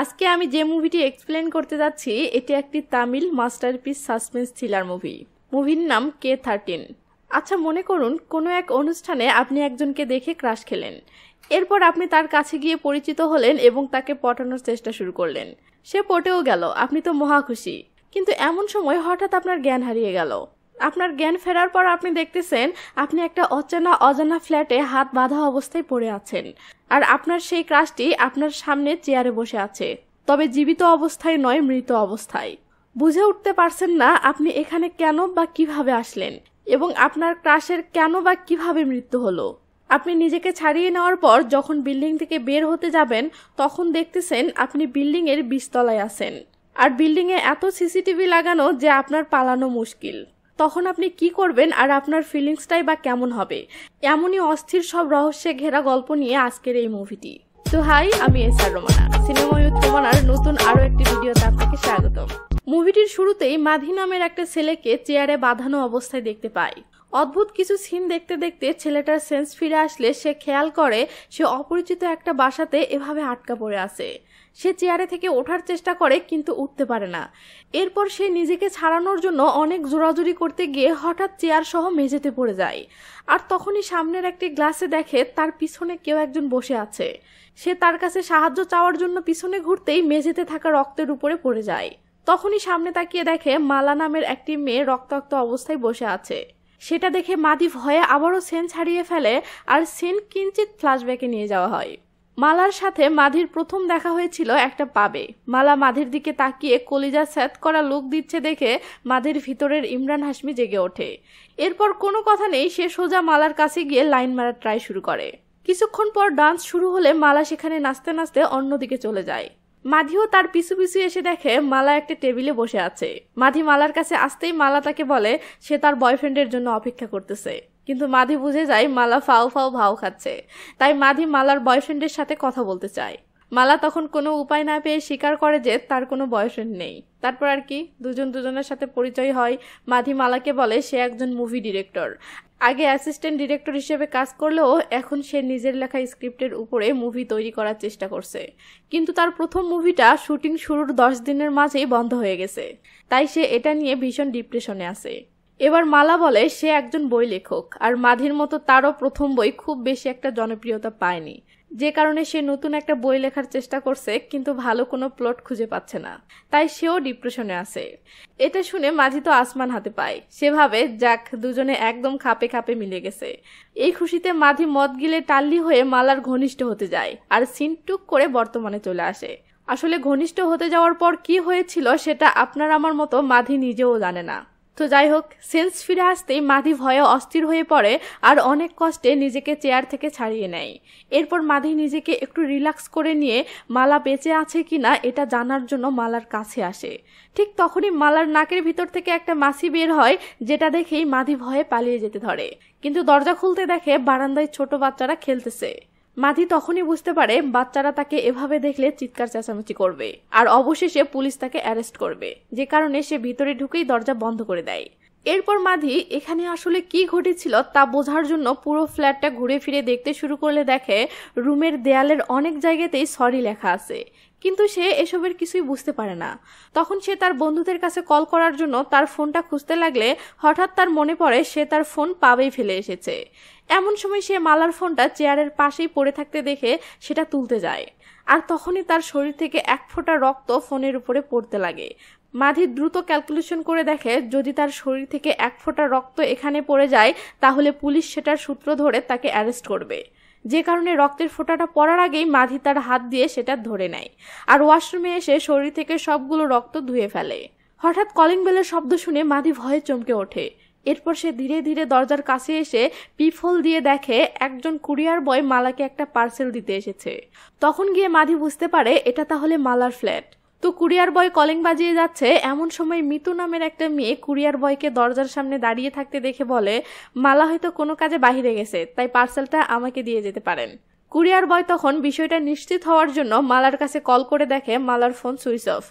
আজকে আমি যে মুভিটি এক্সপ্লেন করতে যাচ্ছি এটি একটি Tamil masterpiece suspense thriller movie মুভির নাম কে থার্টিন আচ্ছা মনে করুন কোনো এক অনুষ্ঠানে আপনি একজনকে দেখে ক্রাশ খেলেন এরপর আপনি তার কাছে গিয়ে পরিচিত হলেন এবং তাকে পটানোর চেষ্টা শুরু করলেন সে পটেও গেল আপনি তো মহা খুশি কিন্তু এমন সময় হঠাৎ আপনার জ্ঞান হারিয়ে গেল আপনার জ্ঞান ফেরার পর আপনি দেখতেছেন আপনি একটা অচেনা অজানা ফ্ল্যাটে হাত বাঁধা অবস্থায় পড়ে আছেন আর আপনার সেই ক্রাশটি আপনার সামনে চেয়ারে বসে আছে তবে জীবিত অবস্থায় নয় মৃত অবস্থায় বুঝে উঠতে পারছেন না আপনি এখানে কেন বা কিভাবে আসলেন এবং আপনার ক্রাশের কেন বা কিভাবে মৃত্যু হলো আপনি নিজেকে ছাড়িয়ে নেওয়ার পর যখন বিল্ডিং থেকে বের হতে যাবেন তখন দেখতেছেন আপনি বিল্ডিংয়ের বিস্তলায় আছেন আর বিল্ডিংয়ে এত সিসিটিভি লাগানো যে আপনার পালানো মুশকিল তখন আপনি কি করবেন আর আপনার ফিলিংসটাই বা কেমন হবে এমনই অস্থির সব রহস্যে ঘেরা গল্প নিয়ে আজকের এই মুভিটি তো হাই আমি S R Romana cinema with রোমানার নতুন আরও একটি ভিডিওতে আপনাকে স্বাগতম মুভিটির শুরুতেই মাধি নামের একটা ছেলেকে চেয়ারে বাঁধানো অবস্থায় দেখতে পাই অদ্ভুত কিছু সিন দেখতে দেখতে ছেলেটার সেন্স ফিরে আসলে সে খেয়াল করে সে অপরিচিত একটা বাসাতে এভাবে আটকা পড়ে আছে সে চেয়ারে থেকে ওঠার চেষ্টা করে কিন্তু উঠতে পারে না এরপর সে নিজেকে ছাড়ানোর জন্য অনেক জোরাজুরি করতে গিয়ে হঠাৎ চেয়ার সহ মেঝেতে পড়ে যায় আর তখনই সামনের একটি গ্লাসে দেখে তার পিছনে কেউ একজন বসে আছে সে তার কাছে সাহায্য চাওয়ার জন্য পিছনে ঘুরতেই মেঝেতে থাকা রক্তের উপরে পড়ে যায় তখনই সামনে তাকিয়ে দেখে মালা নামের একটি মেয়ে রক্তাক্ত অবস্থায় বসে আছে সেটা দেখে মাদি ভয়ে আবারও সেন ছাড়িয়ে ফেলে আর সেন কিঞ্চিত ফ্ল্যাশব্যাকে নিয়ে যাওয়া হয় মালার সাথে মাধির প্রথম দেখা হয়েছিল একটা পাবে মালা মাধির দিকে তাকিয়ে কলিজা স্যাত করা লোক দিচ্ছে দেখে মাধির ভিতরের ইমরান হাসমি জেগে ওঠে এরপর কোনো কথা নেই সে সোজা মালার কাছে গিয়ে লাইন মারার ট্রাই শুরু করে কিছুক্ষণ পর ডান্স শুরু হলে মালা সেখানে নাচতে নাচতে অন্যদিকে চলে যায় মাধিও তার পিছু পিছু এসে দেখে মালা একটা টেবিলে বসে আছে মাধি মালার কাছে আসতেই মালা তাকে বলে সে তার বয়ফ্রেন্ডের জন্য অপেক্ষা করতেছে কিন্তু মাধি বুঝে যায় মালা ফাও ফাও ভাও খাচ্ছে তাই মাধি মালার বয়ফ্রেন্ডের সাথে কথা বলতে চায় মালা তখন কোনো উপায় না পেয়ে স্বীকার করে যে তার কোনো বয়ফ্রেন্ড নেই তারপর আর কি দুজন দুজনের সাথে পরিচয় হয় মাধি মালাকে বলে সে একজন মুভি ডিরেক্টর আগে অ্যাসিস্ট্যান্ট ডিরেক্টর হিসেবে কাজ করলেও এখন সে নিজের লেখা স্ক্রিপ্টের উপরে মুভি তৈরি করার চেষ্টা করছে কিন্তু তার প্রথম মুভিটা শুটিং শুরুর দশ দিনের মাঝেই বন্ধ হয়ে গেছে তাই সে এটা নিয়ে ভীষণ ডিপ্রেশনে আছে এবার মালা বলে সে একজন বই লেখক আর মাধির মতো তারও প্রথম বই খুব বেশি একটা জনপ্রিয়তা পায়নি যে কারণে সে নতুন একটা বই লেখার চেষ্টা করছে কিন্তু ভালো কোনো প্লট খুঁজে পাচ্ছে না তাই সেও ডিপ্রেশনে আছে এটা শুনে মাঝি তো আসমান হাতে পায় সেভাবে যাক দুজনে একদম খাপে খাপে মিলে গেছে এই খুশিতে মাঝি মদ গিলে টাল্লি হয়ে মালার ঘনিষ্ঠ হতে যায় আর সিন টুক করে বর্তমানে চলে আসে আসলে ঘনিষ্ঠ হতে যাওয়ার পর কি হয়েছিল সেটা আপনার আমার মতো মাধি নিজেও জানে না তো যাই হোক সেন্স ফিরে আসতেই মাধি ভয়ে অস্থির হয়ে পড়ে আর অনেক কষ্টে নিজেকে চেয়ার থেকে ছাড়িয়ে নেয় এরপর মাধি নিজেকে একটু রিল্যাক্স করে নিয়ে মালা বেঁচে আছে কি না এটা জানার জন্য মালার কাছে আসে ঠিক তখনই মালার নাকের ভিতর থেকে একটা মাছি বের হয় যেটা দেখেই মাধি ভয়ে পালিয়ে যেতে ধরে কিন্তু দরজা খুলতে দেখে বারান্দায় ছোট বাচ্চারা খেলতেছে মাধি তখনই বুঝতে পারে বাচ্চারা তাকে এভাবে দেখলে চিৎকার চেঁচামেচি করবে আর অবশেষে পুলিশ তাকে অ্যারেস্ট করবে যে কারণে সে ভিতরে ঢুকেই দরজা বন্ধ করে দেয় এরপর মাধি এখানে আসলে কি ঘটেছিল তা বোঝার জন্য পুরো ফ্ল্যাটটা ঘুরে ফিরে দেখতে শুরু করলে দেখে রুমের দেয়ালের অনেক জায়গাতেই সরি লেখা আছে কিন্তু সে এসবের কিছুই বুঝতে পারে না তখন সে তার বন্ধুদের কাছে কল করার জন্য তার ফোনটা খুঁজতে লাগলে হঠাৎ তার মনে পড়ে সে তার ফোন পাবেই ফেলে এসেছে এমন সময় সে মালার ফোনটা চেয়ারের পাশেই পড়ে থাকতে দেখে সেটা তুলতে যায় আর তখনই তার শরীর থেকে এক ফোঁটা রক্ত ফোনের উপরে পড়তে লাগে মাধি দ্রুত ক্যালকুলেশন করে দেখে যদি তার শরীর থেকে এক ফোঁটা রক্ত এখানে পড়ে যায় তাহলে পুলিশ সেটার সূত্র ধরে তাকে অ্যারেস্ট করবে যে কারণে রক্তের ফোঁটাটা পড়ার আগেই মাধি তার হাত দিয়ে সেটা ধরে নেয় আর ওয়াশরুমে এসে শরীর থেকে সবগুলো রক্ত ধুয়ে ফেলে হঠাৎ কলিং বেলের শব্দ শুনে মাধি ভয়ে চমকে ওঠে এরপর সে ধীরে ধীরে দরজার কাছে এসে পিফল দিয়ে দেখে একজন কুরিয়ার বয় মালাকে একটা পার্সেল দিতে এসেছে তখন গিয়ে মাধি বুঝতে পারে এটা তাহলে মালার ফ্ল্যাট তো কুরিয়ার বয় কলিং বাজিয়ে যাচ্ছে এমন সময় মিতু নামের একটা মেয়ে কুরিয়ার বয়কে দরজার সামনে দাঁড়িয়ে থাকতে দেখে বলে মালা হয়তো কোনো কাজে বাহিরে গেছে তাই পার্সেলটা আমাকে দিয়ে যেতে পারেন কুরিয়ার বয় তখন বিষয়টা নিশ্চিত হওয়ার জন্য মালার কাছে কল করে দেখে মালার ফোন সুইচ অফ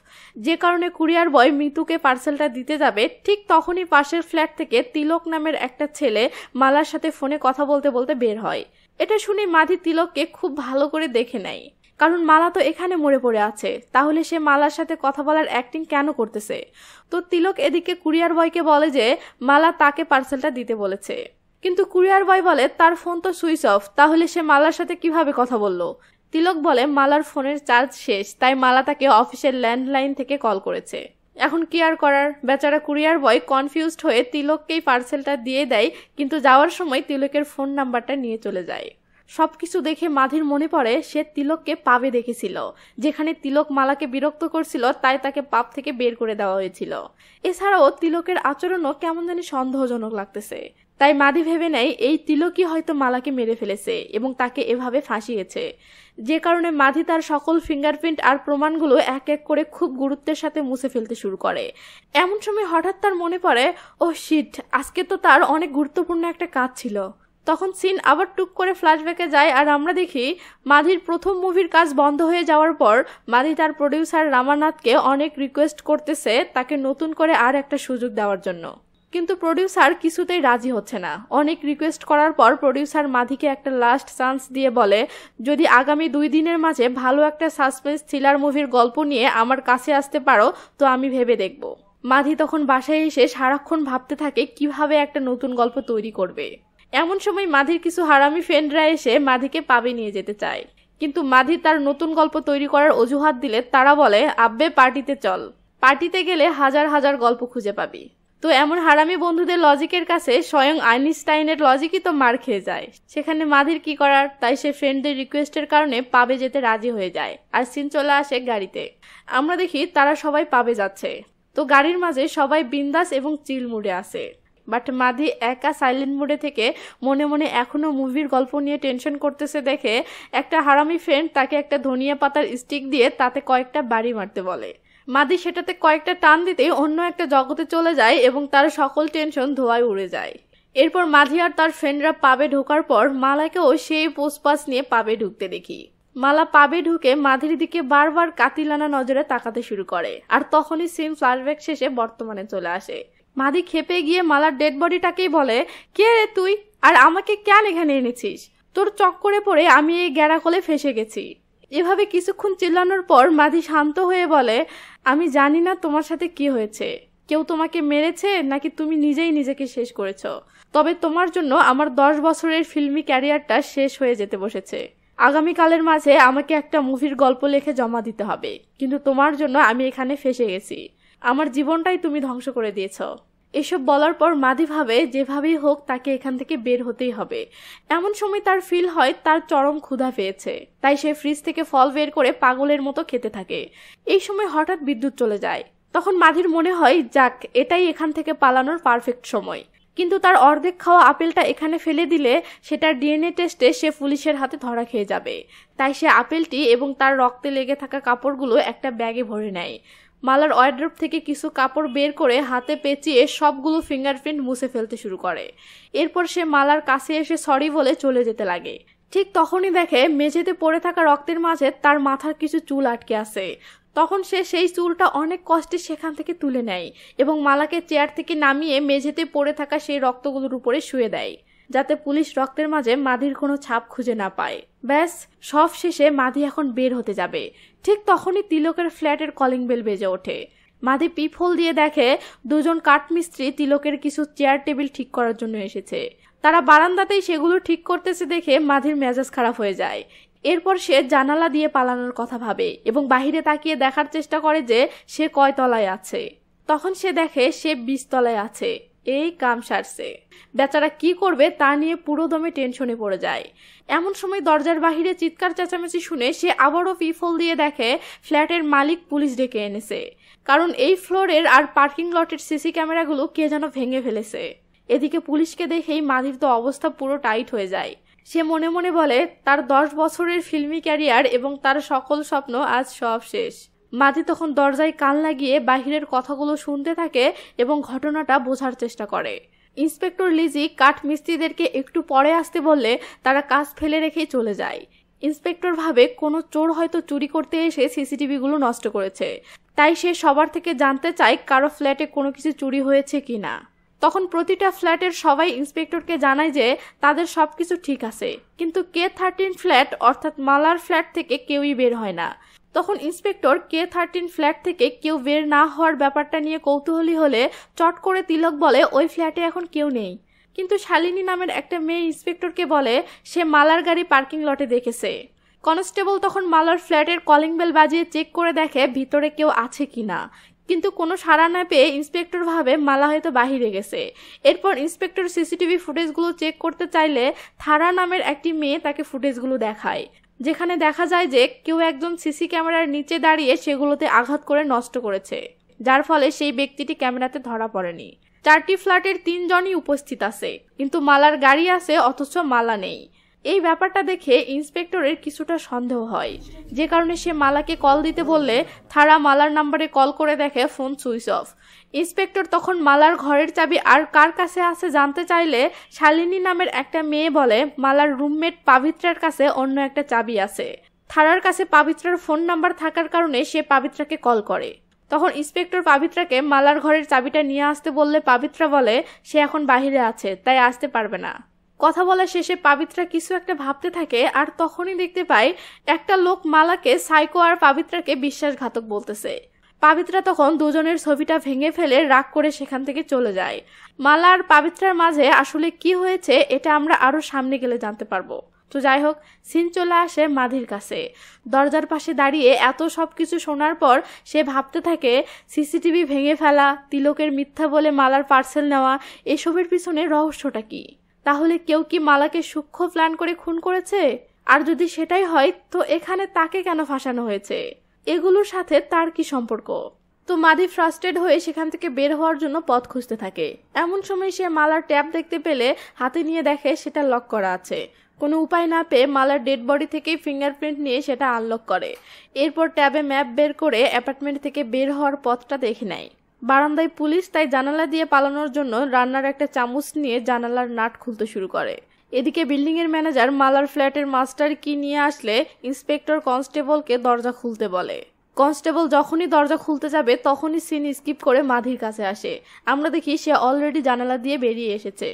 যে কারণে কুরিয়ার বয় মিতুকে পার্সেলটা দিতে যাবে ঠিক তখনই পাশের ফ্ল্যাট থেকে তিলক নামের একটা ছেলে মালার সাথে ফোনে কথা বলতে বলতে বের হয় এটা শুনে মাধি তিলককে খুব ভালো করে দেখে নেয় কারণ মালা তো এখানে মরে পড়ে আছে তাহলে সে মালার সাথে কথা বলার অ্যাক্টিং কেন করতেছে তো তিলক এদিকে কুরিয়ার বয়কে বলে যে মালা তাকে পার্সেলটা দিতে বলেছে কিন্তু কুরিয়ার বয় বলে তার ফোন তো সুইচ অফ তাহলে সে মালার সাথে কিভাবে কথা বলল তিলক বলে মালার ফোনের চার্জ শেষ তাই মালা তাকে অফিসের ল্যান্ডলাইন থেকে কল করেছে এখন কি আর করার বেচারা কুরিয়ার বয় কনফিউজড হয়ে তিলককেই পার্সেলটা দিয়ে দেয় কিন্তু যাওয়ার সময় তিলকের ফোন নাম্বারটা নিয়ে চলে যায় সবকিছু দেখে মাধির মনে পড়ে সে তিলককে পাবে দেখেছিল যেখানে তিলক মালাকে বিরক্ত করছিল তাই তাকে পাপ থেকে বের করে দেওয়া হয়েছিল এছাড়াও তিলকের আচরণও কেমন জানি সন্দেহজনক লাগতেছে তাই মাদি ভেবে নেয় এই তিলকই হয়তো মালাকে মেরে ফেলেছে এবং তাকে এভাবে ফাঁসিয়েছে যে কারণে মাধি তার সকল ফিঙ্গারপ্রিন্ট আর প্রমাণগুলো এক এক করে খুব গুরুত্বের সাথে মুছে ফেলতে শুরু করে এমন সময় হঠাৎ তার মনে পড়ে ও শিট আজকে তো তার অনেক গুরুত্বপূর্ণ একটা কাজ ছিল তখন সিন আবার টুক করে ফ্ল্যাশব্যাকে যায় আর আমরা দেখি মাধির প্রথম মুভির কাজ বন্ধ হয়ে যাওয়ার পর মাধি তার প্রডিউসার রামানাথকে অনেক রিকোয়েস্ট করতেছে তাকে নতুন করে আর একটা সুযোগ দেওয়ার জন্য কিন্তু প্রডিউসার কিছুতেই রাজি হচ্ছে না অনেক রিকোয়েস্ট করার পর প্রডিউসার মাধিকে একটা লাস্ট চান্স দিয়ে বলে যদি আগামী দুই দিনের মাঝে ভালো একটা সাসপেন্স থ্রিলার মুভির গল্প নিয়ে আমার কাছে আসতে পারো তো আমি ভেবে দেখব মাধি তখন বাসায় এসে সারাক্ষণ ভাবতে থাকে কিভাবে একটা নতুন গল্প তৈরি করবে এমন সময় মাধির কিছু হারামি ফ্রেন্ডরা এসে মাধিকে পাবে নিয়ে যেতে চায় কিন্তু মাধি তার নতুন গল্প তৈরি করার অজুহাত দিলে তারা বলে আব্বে পার্টিতে চল পার্টিতে গেলে হাজার হাজার গল্প খুঁজে পাবি তো এমন হারামি বন্ধুদের লজিকের কাছে স্বয়ং আইনস্টাইনের লজিকই তো মার খেয়ে যায় সেখানে মাধির কি করার তাই সে ফ্রেন্ডদের রিকোয়েস্টের কারণে পাবে যেতে রাজি হয়ে যায় আর সিন চলে আসে গাড়িতে আমরা দেখি তারা সবাই পাবে যাচ্ছে তো গাড়ির মাঝে সবাই বিন্দাস এবং চিল মুড়ে আছে বাট মাধি একা সাইলেন্ট মুডে থেকে মনে মনে এখনও মুভির গল্প নিয়ে টেনশন করতেছে দেখে একটা হারামি ফ্রেন্ড তাকে একটা ধনিয়া পাতার স্টিক দিয়ে তাতে কয়েকটা বাড়ি মারতে বলে মাদি সেটাতে কয়েকটা টান দিতেই অন্য একটা জগতে চলে যায় এবং তার সকল টেনশন ধোয়ায় উড়ে যায় এরপর মাঝি আর তার ফ্রেন্ডরা পাবে ঢোকার পর মালাকেও সেই পোস্টপাস নিয়ে পাবে ঢুকতে দেখি মালা পাবে ঢুকে মাধির দিকে বারবার কাতিলানা নজরে তাকাতে শুরু করে আর তখনই সিম ফ্লাশব্যাক শেষে বর্তমানে চলে আসে মাদি খেপে গিয়ে মালার ডেড বডিটাকেই বলে কে রে তুই আর আমাকে কেন এখানে এনেছিস তোর চক্করে পড়ে আমি এই কোলে ফেসে গেছি এভাবে কিছুক্ষণ চিল্লানোর পর মাদি শান্ত হয়ে বলে আমি জানি না তোমার সাথে কি হয়েছে কেউ তোমাকে মেরেছে নাকি তুমি নিজেই নিজেকে শেষ করেছ তবে তোমার জন্য আমার দশ বছরের ফিল্মি ক্যারিয়ারটা শেষ হয়ে যেতে বসেছে আগামীকালের মাঝে আমাকে একটা মুভির গল্প লেখে জমা দিতে হবে কিন্তু তোমার জন্য আমি এখানে ফেসে গেছি আমার জীবনটাই তুমি ধ্বংস করে দিয়েছো এসব বলার পর মাদি ভাবে যেভাবেই হোক তাকে এখান থেকে বের হতেই হবে এমন সময় তার ফিল হয় তার চরম ক্ষুধা পেয়েছে তাই সে ফ্রিজ থেকে ফল বের করে পাগলের মতো খেতে থাকে এই সময় হঠাৎ বিদ্যুৎ চলে যায় তখন মাধির মনে হয় যাক এটাই এখান থেকে পালানোর পারফেক্ট সময় কিন্তু তার অর্ধেক খাওয়া আপেলটা এখানে ফেলে দিলে সেটার ডিএনএ টেস্টে সে পুলিশের হাতে ধরা খেয়ে যাবে তাই সে আপেলটি এবং তার রক্তে লেগে থাকা কাপড়গুলো একটা ব্যাগে ভরে নেয় মালার ওয়ার্ড্রপ থেকে কিছু কাপড় বের করে হাতে পেঁচিয়ে সবগুলো ফিঙ্গারপ্রিন্ট মুছে ফেলতে শুরু করে এরপর সে মালার কাছে এসে সরি বলে চলে যেতে লাগে ঠিক তখনই দেখে মেঝেতে পড়ে থাকা রক্তের মাঝে তার মাথার কিছু চুল আটকে আছে তখন সে সেই চুলটা অনেক কষ্টে সেখান থেকে তুলে নেয় এবং মালাকে চেয়ার থেকে নামিয়ে মেঝেতে পড়ে থাকা সেই রক্তগুলোর উপরে শুয়ে দেয় যাতে পুলিশ রক্তের মাঝে মাদির কোনো ছাপ খুঁজে না পায় ব্যাস সব শেষে মাদি এখন বের হতে যাবে ঠিক তখনই তিলকের ফ্ল্যাটের কলিং বেল বেজে ওঠে মাদি পিফল দিয়ে দেখে দুজন কাঠমিস্ত্রি তিলকের কিছু চেয়ার টেবিল ঠিক করার জন্য এসেছে তারা বারান্দাতেই সেগুলো ঠিক করতেছে দেখে মাধির মেজাজ খারাপ হয়ে যায় এরপর সে জানালা দিয়ে পালানোর কথা ভাবে এবং বাহিরে তাকিয়ে দেখার চেষ্টা করে যে সে কয় তলায় আছে তখন সে দেখে সে বিশ তলায় আছে এই কাম সারছে বেচারা কি করবে তা নিয়ে পুরো দমে টেনশনে পড়ে যায় এমন সময় দরজার বাহিরে চিৎকার চেঁচামেচি শুনে সে আবারও পিফল দিয়ে দেখে ফ্ল্যাটের মালিক পুলিশ ডেকে এনেছে কারণ এই ফ্লোরের আর পার্কিং লটের সিসি ক্যামেরাগুলো কে যেন ভেঙে ফেলেছে এদিকে পুলিশকে দেখেই মাধির তো অবস্থা পুরো টাইট হয়ে যায় সে মনে মনে বলে তার দশ বছরের ফিল্মি ক্যারিয়ার এবং তার সকল স্বপ্ন আজ সব শেষ মাঝি তখন দরজায় কান লাগিয়ে বাহিরের কথাগুলো শুনতে থাকে এবং ঘটনাটা বোঝার চেষ্টা করে ইন্সপেক্টর লিজি কাঠ মিস্ত্রিদেরকে একটু পরে আসতে বললে তারা কাজ ফেলে রেখেই চলে যায় ইন্সপেক্টর ভাবে কোনো চোর হয়তো চুরি করতে এসে সিসিটিভিগুলো নষ্ট করেছে তাই সে সবার থেকে জানতে চায় কারো ফ্ল্যাটে কোনো কিছু চুরি হয়েছে কি না তখন প্রতিটা ফ্ল্যাটের সবাই ইন্সপেক্টরকে জানায় যে তাদের সব কিছু ঠিক আছে কিন্তু কে থার্টিন ফ্ল্যাট অর্থাৎ মালার ফ্ল্যাট থেকে কেউই বের হয় না তখন ইন্সপেক্টর কে থার্টিন ফ্ল্যাট থেকে কেউ বের না হওয়ার ব্যাপারটা নিয়ে কৌতূহলী হলে চট করে তিলক বলে ওই ফ্ল্যাটে এখন কেউ নেই কিন্তু শালিনী নামের একটা মেয়ে ইন্সপেক্টরকে বলে সে মালার গাড়ি পার্কিং লটে দেখেছে কনস্টেবল তখন মালার ফ্ল্যাটের কলিং বেল বাজিয়ে চেক করে দেখে ভিতরে কেউ আছে কি না কিন্তু কোনো সাড়া না পেয়ে ইন্সপেক্টর ভাবে মালা হয়তো বাহিরে গেছে এরপর ইন্সপেক্টর সিসিটিভি ফুটেজগুলো চেক করতে চাইলে থারা নামের একটি মেয়ে তাকে ফুটেজগুলো দেখায় যেখানে দেখা যায় যে কেউ একজন সিসি ক্যামেরার নিচে দাঁড়িয়ে সেগুলোতে আঘাত করে নষ্ট করেছে যার ফলে সেই ব্যক্তিটি ক্যামেরাতে ধরা পড়েনি চারটি ফ্ল্যাটের তিনজনই উপস্থিত আছে কিন্তু মালার গাড়ি আছে অথচ মালা নেই এই ব্যাপারটা দেখে ইন্সপেক্টরের কিছুটা সন্দেহ হয় যে কারণে সে মালাকে কল দিতে বললে থারা মালার নাম্বারে কল করে দেখে ফোন সুইচ অফ ইন্সপেক্টর তখন মালার ঘরের চাবি আর কার কাছে আছে জানতে চাইলে শালিনী নামের একটা মেয়ে বলে মালার রুমমেট পাবিত্রার কাছে অন্য একটা চাবি আছে থারার কাছে পাবিত্রার ফোন নাম্বার থাকার কারণে সে পাবিত্রাকে কল করে তখন ইন্সপেক্টর পাবিত্রাকে মালার ঘরের চাবিটা নিয়ে আসতে বললে পাবিত্রা বলে সে এখন বাহিরে আছে তাই আসতে পারবে না কথা বলা শেষে পাবিত্রা কিছু একটা ভাবতে থাকে আর তখনই দেখতে পাই একটা লোক মালাকে সাইকো আর পাবিত্রাকে বিশ্বাসঘাতক বলতেছে পাবিত্রা তখন দুজনের ছবিটা ভেঙে ফেলে রাগ করে সেখান থেকে চলে যায় মালা আর পাবিত্রার মাঝে আসলে কি হয়েছে এটা আমরা আরও সামনে গেলে জানতে পারবো তো যাই হোক সিন চলে আসে মাধির কাছে দরজার পাশে দাঁড়িয়ে এত সব কিছু শোনার পর সে ভাবতে থাকে সিসিটিভি ভেঙে ফেলা তিলকের মিথ্যা বলে মালার পার্সেল নেওয়া এসবের পিছনে রহস্যটা কি তাহলে কেউ কি মালাকে সূক্ষ্ম প্ল্যান করে খুন করেছে আর যদি সেটাই হয় তো এখানে তাকে কেন ফাঁসানো হয়েছে এগুলোর সাথে তার কি সম্পর্ক তো মাদি ফ্রাস্ট্রেড হয়ে সেখান থেকে বের হওয়ার জন্য পথ খুঁজতে থাকে এমন সময় সে মালার ট্যাপ দেখতে পেলে হাতে নিয়ে দেখে সেটা লক করা আছে কোনো উপায় না পেয়ে মালার ডেড বডি থেকেই ফিঙ্গারপ্রিন্ট নিয়ে সেটা আনলক করে এরপর ট্যাবে ম্যাপ বের করে অ্যাপার্টমেন্ট থেকে বের হওয়ার পথটা দেখে নেয় বারান্দায় পুলিশ তাই জানালা দিয়ে পালানোর জন্য রান্নার একটা চামচ নিয়ে জানালার নাট খুলতে শুরু করে এদিকে বিল্ডিংয়ের ম্যানেজার মালার ফ্ল্যাটের মাস্টার কি নিয়ে আসলে ইন্সপেক্টর কনস্টেবলকে দরজা খুলতে বলে কনস্টেবল যখনই দরজা খুলতে যাবে তখনই সিন স্কিপ করে মাধির কাছে আসে আমরা দেখি সে অলরেডি জানালা দিয়ে বেরিয়ে এসেছে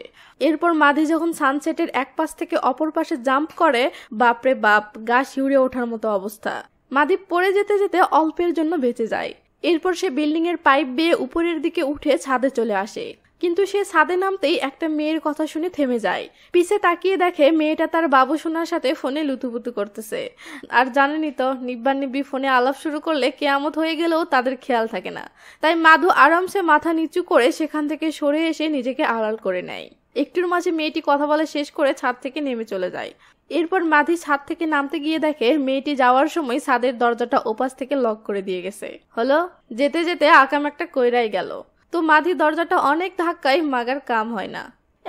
এরপর মাধি যখন সানসেটের এক পাশ থেকে অপর পাশে জাম্প করে বাপরে বাপ গা শিউরে ওঠার মতো অবস্থা মাধি পড়ে যেতে যেতে অল্পের জন্য বেঁচে যায় এরপর সে বিল্ডিংয়ের পাইপ বেয়ে উপরের দিকে উঠে ছাদে চলে আসে কিন্তু সে ছাদে নামতেই একটা মেয়ের কথা শুনে থেমে যায় পিছে তাকিয়ে দেখে মেয়েটা তার বাবু সোনার সাথে ফোনে লুতুপুতু করতেছে আর জানেনি তো নিব্বার নিব্বি ফোনে আলাপ শুরু করলে কেয়ামত হয়ে গেলেও তাদের খেয়াল থাকে না তাই মাধু আরামসে মাথা নিচু করে সেখান থেকে সরে এসে নিজেকে আড়াল করে নেয় একটুর মাঝে মেয়েটি কথা বলা শেষ করে ছাদ থেকে নেমে চলে যায় এরপর মাধি ছাদ থেকে নামতে গিয়ে দেখে মেয়েটি যাওয়ার সময় ছাদের দরজাটা ওপাশ থেকে লক করে দিয়ে গেছে হলো যেতে যেতে আকাম একটা কইরাই গেল তো মাধি দরজাটা অনেক ধাক্কায় মাগার কাম হয় না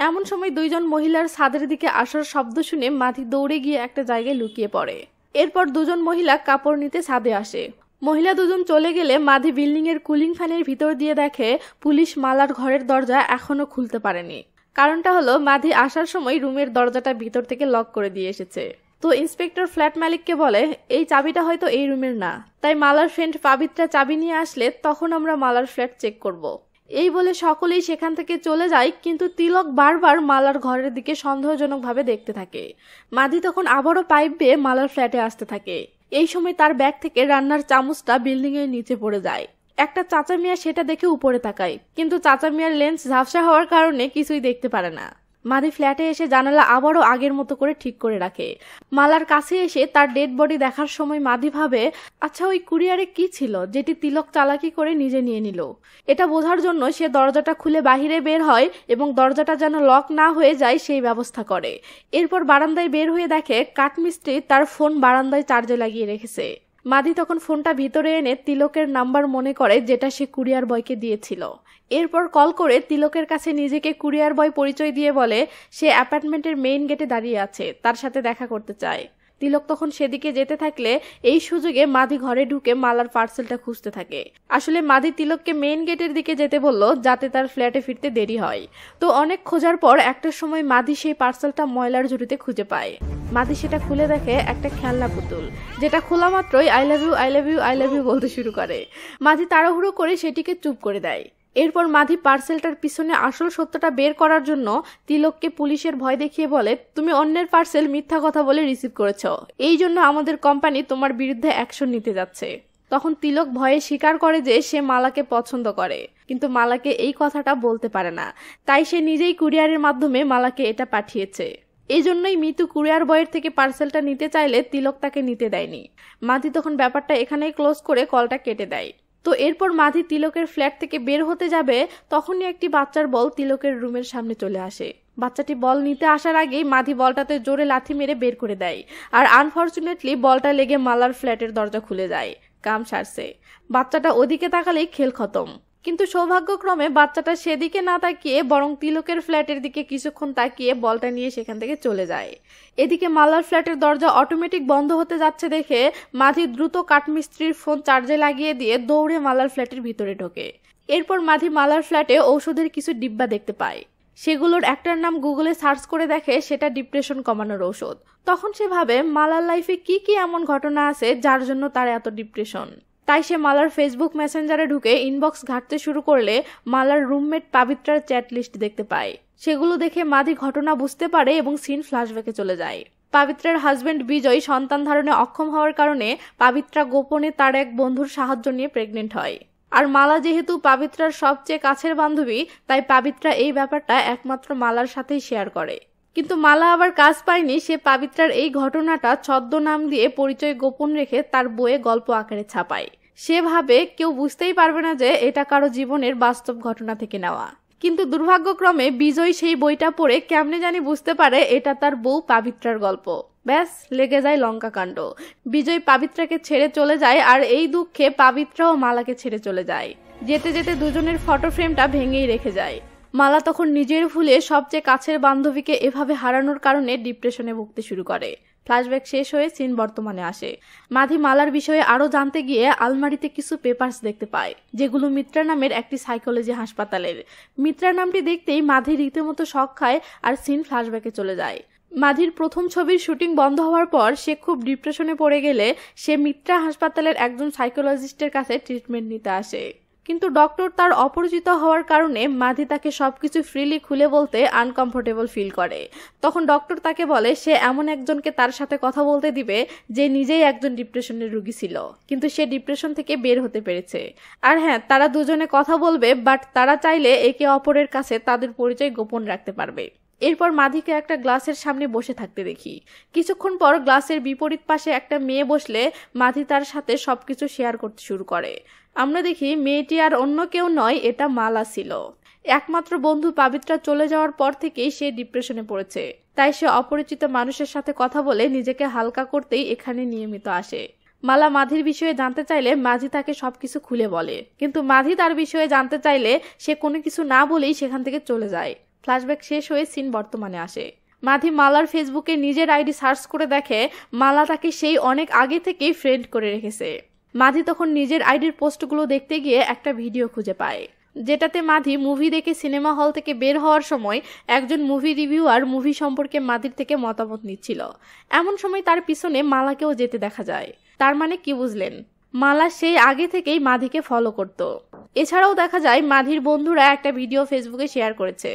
এমন সময় দুইজন মহিলার ছাদের দিকে আসার শব্দ শুনে মাধি দৌড়ে গিয়ে একটা জায়গায় লুকিয়ে পড়ে এরপর দুজন মহিলা কাপড় নিতে ছাদে আসে মহিলা দুজন চলে গেলে মাধি বিল্ডিংয়ের কুলিং ফ্যানের ভিতর দিয়ে দেখে পুলিশ মালার ঘরের দরজা এখনও খুলতে পারেনি কারণটা হলো মাধি আসার সময় রুমের দরজাটা ভিতর থেকে লক করে দিয়ে এসেছে তো ইন্সপেক্টর ফ্ল্যাট মালিককে বলে এই চাবিটা হয়তো এই রুমের না তাই মালার ফ্রেন্ড পাবিত্রা চাবি নিয়ে আসলে তখন আমরা মালার ফ্ল্যাট চেক করব এই বলে সকলেই সেখান থেকে চলে যায় কিন্তু তিলক বারবার মালার ঘরের দিকে সন্দেহজনকভাবে দেখতে থাকে মাধি তখন আবারও পাইপ বেয়ে মালার ফ্ল্যাটে আসতে থাকে এই সময় তার ব্যাগ থেকে রান্নার চামচটা বিল্ডিংয়ের নিচে পড়ে যায় একটা চাচা মিয়া সেটা দেখে উপরে তাকায় কিন্তু চাচা মিয়ার লেন্স ঝাপসা হওয়ার কারণে কিছুই দেখতে পারে না মাদি ফ্ল্যাটে এসে জানালা আবারও আগের মতো করে ঠিক করে রাখে মালার কাছে এসে তার ডেড বডি দেখার সময় মাদি ভাবে আচ্ছা ওই কুরিয়ারে কি ছিল যেটি তিলক চালাকি করে নিজে নিয়ে নিল এটা বোঝার জন্য সে দরজাটা খুলে বাহিরে বের হয় এবং দরজাটা যেন লক না হয়ে যায় সেই ব্যবস্থা করে এরপর বারান্দায় বের হয়ে দেখে কাঠমিস্ত্রি তার ফোন বারান্দায় চার্জে লাগিয়ে রেখেছে মাদি তখন ফোনটা ভিতরে এনে তিলকের নাম্বার মনে করে যেটা সে কুরিয়ার বয়কে দিয়েছিল এরপর কল করে তিলকের কাছে নিজেকে কুরিয়ার বয় পরিচয় দিয়ে বলে সে অ্যাপার্টমেন্টের মেইন গেটে দাঁড়িয়ে আছে তার সাথে দেখা করতে চায় তিলক তখন সেদিকে যেতে থাকলে এই সুযোগে মাধি ঘরে ঢুকে মালার পার্সেলটা খুঁজতে থাকে আসলে মাধি তিলককে মেইন গেটের দিকে যেতে বলল যাতে তার ফ্ল্যাটে ফিরতে দেরি হয় তো অনেক খোঁজার পর একটা সময় মাধি সেই পার্সেলটা ময়লার ঝুড়িতে খুঁজে পায় মাধি সেটা খুলে দেখে একটা খেলনা পুতুল যেটা খোলা মাত্রই I love you I love you I love you বলতে শুরু করে মাঝি তাড়াহুড়ো করে সেটিকে চুপ করে দেয় এরপর মাধি পার্সেলটার পিছনে আসল সত্যটা বের করার জন্য তিলককে পুলিশের ভয় দেখিয়ে বলে তুমি অন্যের পার্সেল মিথ্যা কথা বলে রিসিভ করেছ এই জন্য আমাদের কোম্পানি তোমার বিরুদ্ধে অ্যাকশন নিতে যাচ্ছে তখন তিলক ভয়ে স্বীকার করে যে সে মালাকে পছন্দ করে কিন্তু মালাকে এই কথাটা বলতে পারে না তাই সে নিজেই কুরিয়ারের মাধ্যমে মালাকে এটা পাঠিয়েছে এই জন্যই মিতু কুরিয়ার বয়ের থেকে পার্সেলটা নিতে চাইলে তিলক তাকে নিতে দেয়নি মাধি তখন ব্যাপারটা এখানেই ক্লোজ করে কলটা কেটে দেয় তো এরপর মাধি তিলকের ফ্ল্যাট থেকে বের হতে যাবে তখনই একটি বাচ্চার বল তিলকের রুমের সামনে চলে আসে বাচ্চাটি বল নিতে আসার আগেই মাধি বলটাতে জোরে লাথি মেরে বের করে দেয় আর আনফর্চুনেটলি বলটা লেগে মালার ফ্ল্যাটের দরজা খুলে যায় কাম সারছে বাচ্চাটা ওদিকে তাকালেই খেল খতম কিন্তু সৌভাগ্যক্রমে বাচ্চাটা সেদিকে না তাকিয়ে বরং তিলকের ফ্ল্যাটের দিকে কিছুক্ষণ তাকিয়ে বলটা নিয়ে সেখান থেকে চলে যায় এদিকে মালার ফ্ল্যাটের দরজা অটোমেটিক বন্ধ হতে যাচ্ছে দেখে মাঝি দ্রুত কাঠমিস্ত্রির ফোন চার্জে লাগিয়ে দিয়ে দৌড়ে মালার ফ্ল্যাটের ভিতরে ঢোকে এরপর মাঝি মালার ফ্ল্যাটে ঔষধের কিছু ডিব্বা দেখতে পায় সেগুলোর একটার নাম গুগলে সার্চ করে দেখে সেটা ডিপ্রেশন কমানোর ঔষধ তখন সেভাবে মালার লাইফে কি কি এমন ঘটনা আছে যার জন্য তার এত ডিপ্রেশন তাই সে মালার ফেসবুক মেসেঞ্জারে ঢুকে ইনবক্স ঘাঁটতে শুরু করলে মালার রুমমেট পাবিত্রার চ্যাট লিস্ট দেখতে পায় সেগুলো দেখে মাদি ঘটনা বুঝতে পারে এবং সিন ফ্ল্যাশব্যাকে চলে যায় পাবিত্রার হাজব্যান্ড বিজয় সন্তান ধারণে অক্ষম হওয়ার কারণে পাবিত্রা গোপনে তার এক বন্ধুর সাহায্য নিয়ে প্রেগনেন্ট হয় আর মালা যেহেতু পাবিত্রার সবচেয়ে কাছের বান্ধবী তাই পাবিত্রা এই ব্যাপারটা একমাত্র মালার সাথেই শেয়ার করে কিন্তু মালা আবার কাজ পায়নি সে পাবিত্রার এই ঘটনাটা ছদ্মনাম দিয়ে পরিচয় গোপন রেখে তার বইয়ে গল্প আকারে ছাপায় সে ভাবে কেউ বুঝতেই পারবে না যে এটা কারো জীবনের বাস্তব ঘটনা থেকে নেওয়া কিন্তু দুর্ভাগ্যক্রমে বিজয় সেই বইটা পড়ে কেমনে জানি বুঝতে পারে এটা তার বউ পাবিত্রার গল্প ব্যাস লেগে যায় লঙ্কাকাণ্ড বিজয় পাবিত্রাকে ছেড়ে চলে যায় আর এই দুঃখে পাবিত্রা ও মালাকে ছেড়ে চলে যায় যেতে যেতে দুজনের ফটো ফ্রেমটা ভেঙেই রেখে যায় মালা তখন নিজের ভুলে সবচেয়ে কাছের বান্ধবীকে এভাবে হারানোর কারণে ডিপ্রেশনে ভুগতে শুরু করে ফ্ল্যাশব্যাক শেষ হয়ে সিন বর্তমানে আসে মাধি মালার বিষয়ে আরও জানতে গিয়ে আলমারিতে কিছু পেপার্স দেখতে পায় যেগুলো মিত্রা নামের একটি সাইকোলজি হাসপাতালের মিত্রা নামটি দেখতেই মাধি রীতিমতো শখ খায় আর সিন ফ্ল্যাশব্যাকে চলে যায় মাধির প্রথম ছবির শুটিং বন্ধ হওয়ার পর সে খুব ডিপ্রেশনে পড়ে গেলে সে মিত্রা হাসপাতালের একজন সাইকোলজিস্টের কাছে ট্রিটমেন্ট নিতে আসে কিন্তু ডক্টর তার অপরিচিত হওয়ার কারণে মাধি তাকে সবকিছু ফ্রিলি খুলে বলতে আনকমফোর্টেবল ফিল করে তখন ডক্টর তাকে বলে সে এমন একজনকে তার সাথে কথা বলতে দিবে যে নিজেই একজন ডিপ্রেশনের রুগী ছিল কিন্তু সে ডিপ্রেশন থেকে বের হতে পেরেছে আর হ্যাঁ তারা দুজনে কথা বলবে বাট তারা চাইলে একে অপরের কাছে তাদের পরিচয় গোপন রাখতে পারবে এরপর মাধিকে একটা গ্লাসের সামনে বসে থাকতে দেখি কিছুক্ষণ পর গ্লাসের বিপরীত পাশে একটা মেয়ে বসলে মাধি তার সাথে সব কিছু শেয়ার করতে শুরু করে আমরা দেখি মেয়েটি আর অন্য কেউ নয় এটা মালা ছিল একমাত্র বন্ধু পাবিত্রা চলে যাওয়ার পর থেকেই সে ডিপ্রেশনে পড়েছে তাই সে অপরিচিত মানুষের সাথে কথা বলে নিজেকে হালকা করতেই এখানে নিয়মিত আসে মালা মাধির বিষয়ে জানতে চাইলে মাঝি তাকে সবকিছু খুলে বলে কিন্তু মাঝি তার বিষয়ে জানতে চাইলে সে কোনো কিছু না বলেই সেখান থেকে চলে যায় ফ্ল্যাশব্যাক শেষ হয়ে সিন বর্তমানে আসে মাধি মালার ফেসবুকে নিজের আইডি সার্চ করে দেখে মালা তাকে সেই অনেক আগে থেকেই ফ্রেন্ড করে রেখেছে মাধি তখন নিজের আইডির পোস্টগুলো দেখতে গিয়ে একটা ভিডিও খুঁজে পায় যেটাতে মাধি মুভি দেখে সিনেমা হল থেকে বের হওয়ার সময় একজন মুভি রিভিউয়ার মুভি সম্পর্কে মাধির থেকে মতামত নিচ্ছিল এমন সময় তার পিছনে মালাকেও যেতে দেখা যায় তার মানে কি বুঝলেন মালা সেই আগে থেকেই মাধিকে ফলো করত এছাড়াও দেখা যায় মাধির বন্ধুরা একটা ভিডিও ফেসবুকে শেয়ার করেছে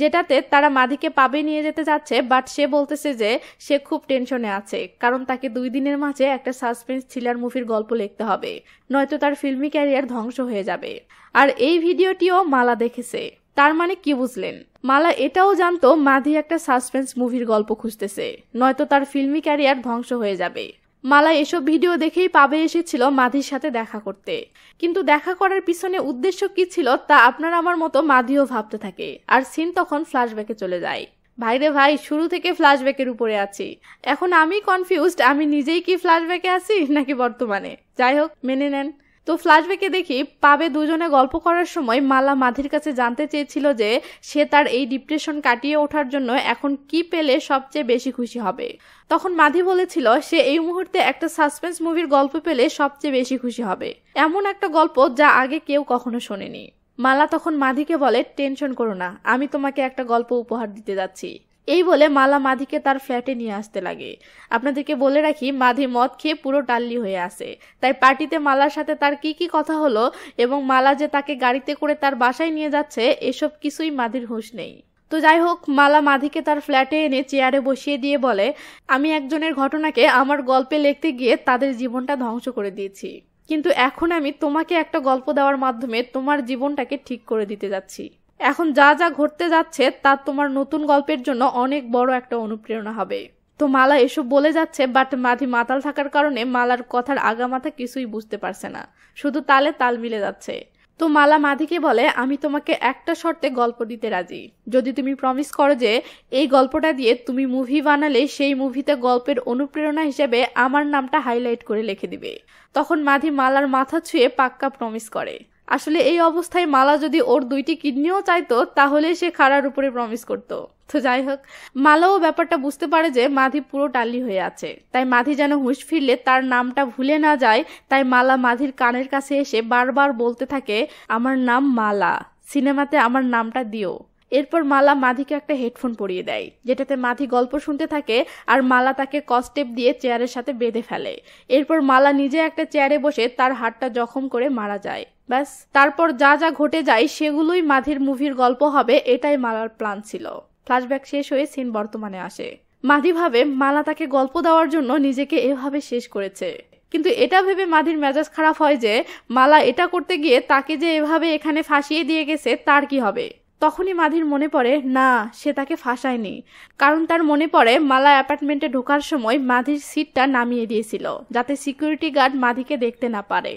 যেটাতে তারা মাধিকে পাবে নিয়ে যেতে চাচ্ছে বাট সে বলতেছে যে সে খুব টেনশনে আছে কারণ তাকে দুই দিনের মাঝে একটা সাসপেন্স থ্রিলার মুভির গল্প লিখতে হবে নয়তো তার ফিল্মি ক্যারিয়ার ধ্বংস হয়ে যাবে আর এই ভিডিওটিও মালা দেখেছে তার মানে কি বুঝলেন মালা এটাও জানতো মাধি একটা সাসপেন্স মুভির গল্প খুঁজতেছে নয়তো তার ফিল্মি ক্যারিয়ার ধ্বংস হয়ে যাবে মালা এসব ভিডিও দেখেই পাবে এসেছিল মাধির সাথে দেখা করতে কিন্তু দেখা করার পিছনে উদ্দেশ্য কি ছিল তা আপনার আমার মতো মাধিও ভাবতে থাকে আর সিন তখন ফ্ল্যাশব্যাকে চলে যায় ভাই রে ভাই শুরু থেকে ফ্ল্যাশব্যাকের উপরে আছি এখন আমি কনফিউজড আমি নিজেই কি ফ্ল্যাশব্যাকে আছি নাকি বর্তমানে যাই হোক মেনে নেন তো ফ্ল্যাশব্যাকে দেখি পাবে দুজনে গল্প করার সময় মালা মাধির কাছে জানতে চেয়েছিল যে সে তার এই ডিপ্রেশন কাটিয়ে ওঠার জন্য এখন কি পেলে সবচেয়ে বেশি খুশি হবে তখন মাধি বলেছিল সে এই মুহূর্তে একটা সাসপেন্স মুভির গল্প পেলে সবচেয়ে বেশি খুশি হবে এমন একটা গল্প যা আগে কেউ কখনো শোনেনি মালা তখন মাধিকে বলে টেনশন করো না আমি তোমাকে একটা গল্প উপহার দিতে যাচ্ছি এই বলে মালা মাধিকে তার ফ্ল্যাটে নিয়ে আসতে লাগে আপনাদেরকে বলে রাখি মাধি মদ খেয়ে পুরো টাল্লি হয়ে আসে তাই পার্টিতে মালার সাথে তার কি কি কথা হলো এবং মালা যে তাকে গাড়িতে করে তার বাসায় নিয়ে যাচ্ছে এসব কিছুই মাধির হুঁশ নেই তো যাই হোক মালা মাধিকে তার ফ্ল্যাটে এনে চেয়ারে বসিয়ে দিয়ে বলে আমি একজনের ঘটনাকে আমার গল্পে লিখতে গিয়ে তাদের জীবনটা ধ্বংস করে দিয়েছি কিন্তু এখন আমি তোমাকে একটা গল্প দেওয়ার মাধ্যমে তোমার জীবনটাকে ঠিক করে দিতে যাচ্ছি এখন যা যা ঘটতে যাচ্ছে তা তোমার নতুন গল্পের জন্য অনেক বড় একটা অনুপ্রেরণা হবে তো মালা এসব বলে যাচ্ছে বাট মাধি মাতাল থাকার কারণে মালার কথার আগামাথা কিছুই বুঝতে পারছে না শুধু তালে তাল মিলে যাচ্ছে তো মালা মাধিকে বলে আমি তোমাকে একটা শর্তে গল্প দিতে রাজি যদি তুমি প্রমিস করো যে এই গল্পটা দিয়ে তুমি মুভি বানালে সেই মুভিতে গল্পের অনুপ্রেরণা হিসেবে আমার নামটা হাইলাইট করে লিখে দিবে তখন মাধি মালার মাথা ছুঁয়ে পাক্কা প্রমিস করে আসলে এই অবস্থায় মালা যদি ওর দুইটি কিডনিও চাইতো তাহলে সে খাড়ার উপরে প্রমিস করত তো যাই হোক মালাও ব্যাপারটা বুঝতে পারে যে মাধি পুরো টালি হয়ে আছে তাই মাধি যেন হুঁশ ফিরলে তার নামটা ভুলে না যায় তাই মালা মাধির কানের কাছে এসে বারবার বলতে থাকে আমার নাম মালা সিনেমাতে আমার নামটা দিও এরপর মালা মাধিকে একটা হেডফোন পরিয়ে দেয় যেটাতে মাধি গল্প শুনতে থাকে আর মালা তাকে কস্টেপ দিয়ে চেয়ারের সাথে বেঁধে ফেলে এরপর মালা নিজে একটা চেয়ারে বসে তার হাতটা জখম করে মারা যায় ব্যাস তারপর যা যা ঘটে যায় সেগুলোই মাধির মুভির গল্প হবে এটাই মালার প্ল্যান ছিল ফ্ল্যাশব্যাক শেষ হয়ে সিন বর্তমানে আসে মাধি ভাবে মালা তাকে গল্প দেওয়ার জন্য নিজেকে এভাবে শেষ করেছে কিন্তু এটা ভেবে মাধির মেজাজ খারাপ হয় যে মালা এটা করতে গিয়ে তাকে যে এভাবে এখানে ফাঁসিয়ে দিয়ে গেছে তার কি হবে তখনই মাধির মনে পড়ে না সে তাকে ফাঁসায়নি কারণ তার মনে পড়ে মালা অ্যাপার্টমেন্টে ঢোকার সময় মাধির সিটটা নামিয়ে দিয়েছিল যাতে সিকিউরিটি গার্ড মাধিকে দেখতে না পারে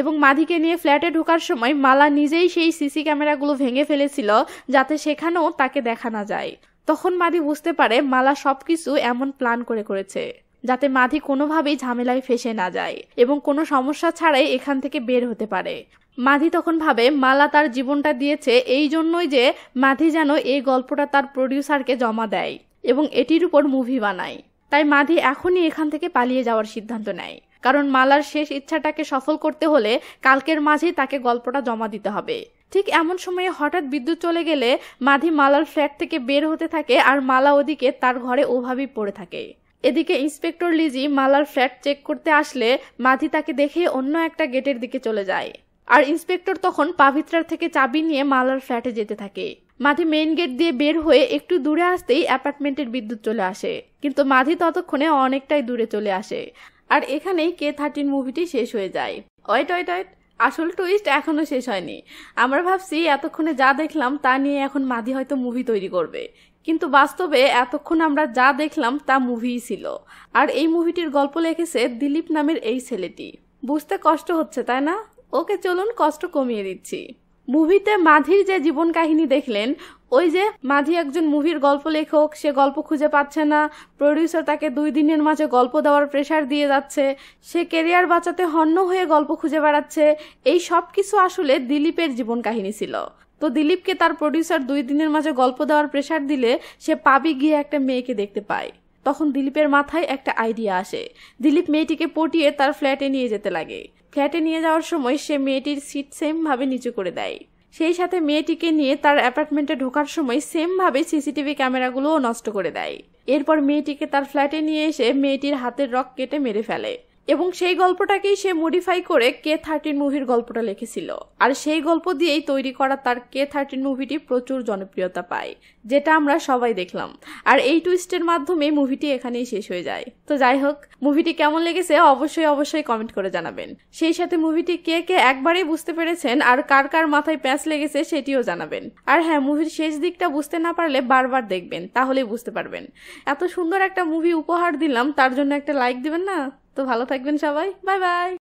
এবং মাধিকে নিয়ে ফ্ল্যাটে ঢোকার সময় মালা নিজেই সেই সিসি ক্যামেরাগুলো ভেঙে ফেলেছিল যাতে সেখানেও তাকে দেখা না যায় তখন মাধি বুঝতে পারে মালা সবকিছু এমন প্ল্যান করে করেছে যাতে মাধি কোনোভাবেই ঝামেলায় ফেসে না যায় এবং কোনো সমস্যা ছাড়াই এখান থেকে বের হতে পারে মাধি তখন ভাবে মালা তার জীবনটা দিয়েছে এই জন্যই যে মাধি যেন এই গল্পটা তার প্রডিউসারকে জমা দেয় এবং এটির উপর মুভি বানায় তাই মাধি এখনই এখান থেকে পালিয়ে যাওয়ার সিদ্ধান্ত নেয় কারণ মালার শেষ ইচ্ছাটাকে সফল করতে হলে কালকের মাঝেই তাকে গল্পটা জমা দিতে হবে ঠিক এমন সময়ে হঠাৎ বিদ্যুৎ চলে গেলে মাধি মালার ফ্ল্যাট থেকে বের হতে থাকে আর মালা ওদিকে তার ঘরে ওভাবেই পড়ে থাকে এদিকে ইন্সপেক্টর লিজি মালার ফ্ল্যাট চেক করতে আসলে মাধি তাকে দেখে অন্য একটা গেটের দিকে চলে যায় আর ইন্সপেক্টর তখন পাভিত্রার থেকে চাবি নিয়ে মালার ফ্ল্যাটে যেতে থাকে মাধি মেইন গেট দিয়ে বের হয়ে একটু দূরে আসতেই অ্যাপার্টমেন্টের বিদ্যুৎ চলে আসে কিন্তু মাধি ততক্ষণে অনেকটাই দূরে চলে আসে আর এখানেই কে থার্টিন মুভিটি শেষ হয়ে যায় ওয়েট ওয়েট ওয়েট আসল টুইস্ট এখনও শেষ হয়নি আমরা ভাবছি এতক্ষণে যা দেখলাম তা নিয়ে এখন মাধি হয়তো মুভি তৈরি করবে কিন্তু বাস্তবে এতক্ষণ আমরা যা দেখলাম তা মুভিই ছিল আর এই মুভিটির গল্প লিখেছে দিলীপ নামের এই ছেলেটি বুঝতে কষ্ট হচ্ছে তাই না ওকে চলুন কষ্ট কমিয়ে দিচ্ছি মুভিতে মাধির যে জীবন কাহিনী দেখলেন ওই যে মাঝি একজন মুভির গল্প লেখক সে গল্প খুঁজে পাচ্ছে না প্রডিউসার তাকে দুই দিনের মাঝে গল্প দেওয়ার প্রেশার দিয়ে যাচ্ছে সে কেরিয়ার বাঁচাতে হন্য হয়ে গল্প খুঁজে বেড়াচ্ছে এই সব কিছু আসলে দিলীপের জীবন কাহিনী ছিল তো দিলীপকে তার প্রডিউসার দুই দিনের মাঝে গল্প দেওয়ার প্রেশার দিলে সে পাবি গিয়ে একটা মেয়েকে দেখতে পায় তখন দিলীপের মাথায় একটা আইডিয়া আসে দিলীপ মেয়েটিকে পটিয়ে তার ফ্ল্যাটে নিয়ে যেতে লাগে ফ্ল্যাটে নিয়ে যাওয়ার সময় সে মেয়েটির সিট সেমভাবে নিচু করে দেয় সেই সাথে মেয়েটিকে নিয়ে তার অ্যাপার্টমেন্টে ঢোকার সময় সেমভাবে সিসিটিভি ক্যামেরাগুলোও নষ্ট করে দেয় এরপর মেয়েটিকে তার ফ্ল্যাটে নিয়ে এসে মেয়েটির হাতের রক কেটে মেরে ফেলে এবং সেই গল্পটাকেই সে মডিফাই করে কে থার্টিন মুভির গল্পটা লিখেছিল আর সেই গল্প দিয়েই তৈরি করা তার কে থার্টিন মুভিটি প্রচুর জনপ্রিয়তা পায় যেটা আমরা সবাই দেখলাম আর এই টুইস্টের মাধ্যমে মুভিটি এখানেই শেষ হয়ে যায় তো যাই হোক মুভিটি কেমন লেগেছে অবশ্যই অবশ্যই কমেন্ট করে জানাবেন সেই সাথে মুভিটি কে কে একবারেই বুঝতে পেরেছেন আর কার কার মাথায় প্যাঁচ লেগেছে সেটিও জানাবেন আর হ্যাঁ মুভির শেষ দিকটা বুঝতে না পারলে বারবার দেখবেন তাহলেই বুঝতে পারবেন এত সুন্দর একটা মুভি উপহার দিলাম তার জন্য একটা লাইক দিবেন না তো ভালো থাকবেন সবাই বাই বাই